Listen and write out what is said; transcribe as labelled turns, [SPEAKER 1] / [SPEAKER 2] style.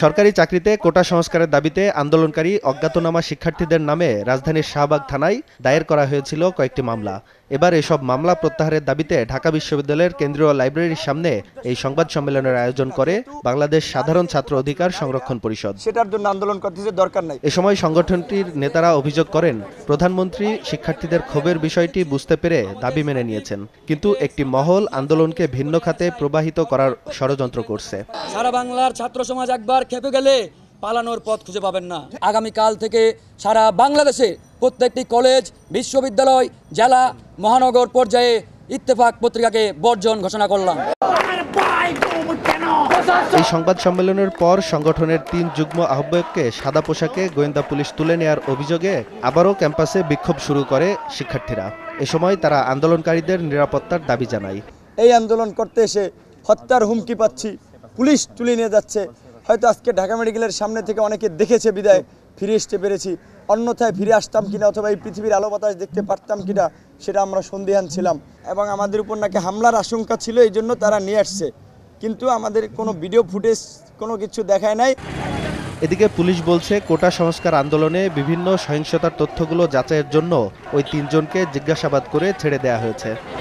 [SPEAKER 1] সরকারি চাকরিতে কোটা সংস্কারের দাবিতে আন্দোলনকারী অজ্ঞাতনামা শিক্ষার্থীদের নামে রাজধানীর শাহবাগ থানায় দায়ের করা হয়েছিল কয়েকটি মামলা এবার এসব মামলা প্রত্যাহারের দাবিতে ঢাকা বিশ্ববিদ্যালয়ের কেন্দ্রীয় লাইব্রেরির সামনে এই সংবাদ সম্মেলনের আয়োজন করে বাংলাদেশ সাধারণ ছাত্র অধিকার সংরক্ষণ পরিষদ সেটার জন্য আন্দোলন করতে দরকার নাই এ সময় সংগঠনটির নেতারা অভিযোগ করেন প্রধানমন্ত্রী শিক্ষার্থীদের ক্ষোভের বিষয়টি বুঝতে পেরে দাবি মেনে নিয়েছেন কিন্তু একটি মহল আন্দোলনকে ভিন্ন খাতে প্রবাহিত করার ষড়যন্ত্র করছে
[SPEAKER 2] সারা বাংলার ছাত্র সমাজ একবার খেপে গেলে পালানোর পথ খুঁজে পাবেন না আগামীকাল থেকে সারা বাংলাদেশে প্রত্যেকটি কলেজ বিশ্ববিদ্যালয় জেলা মহানগর পর্যায়ে ইত্তেফাক পত্রিকাকে বর্জন ঘোষণা করলাম
[SPEAKER 1] এই সংবাদ সম্মেলনের পর সংগঠনের তিন যুগ্ম আহ্বায়ককে সাদা পোশাকে গোয়েন্দা পুলিশ তুলে নেয়ার অভিযোগে আবারও ক্যাম্পাসে বিক্ষোভ শুরু করে শিক্ষার্থীরা এ সময় তারা আন্দোলনকারীদের নিরাপত্তার দাবি জানায়
[SPEAKER 3] এই আন্দোলন করতে এসে হত্যার হুমকি পাচ্ছি পুলিশ তুলে নিয়ে যাচ্ছে হয়তো আজকে ঢাকা মেডিকেলের সামনে থেকে অনেকে দেখেছে বিদায় ফিরে আসতে পেরেছি অন্যথায় ফিরে আসতাম কিনা অথবা এই পৃথিবীর আলো বাতাস দেখতে পারতাম কিনা সেটা আমরা সন্দেহান ছিলাম এবং আমাদের উপর নাকি হামলার আশঙ্কা ছিল এই জন্য তারা নিয়ে আসছে কিন্তু আমাদের কোনো ভিডিও ফুটেজ কোনো কিছু দেখায় নাই
[SPEAKER 1] এদিকে পুলিশ বলছে কোটা সংস্কার আন্দোলনে বিভিন্ন সহিংসতার তথ্যগুলো যাচাইয়ের জন্য ওই তিনজনকে জিজ্ঞাসাবাদ করে ছেড়ে দেয়া হয়েছে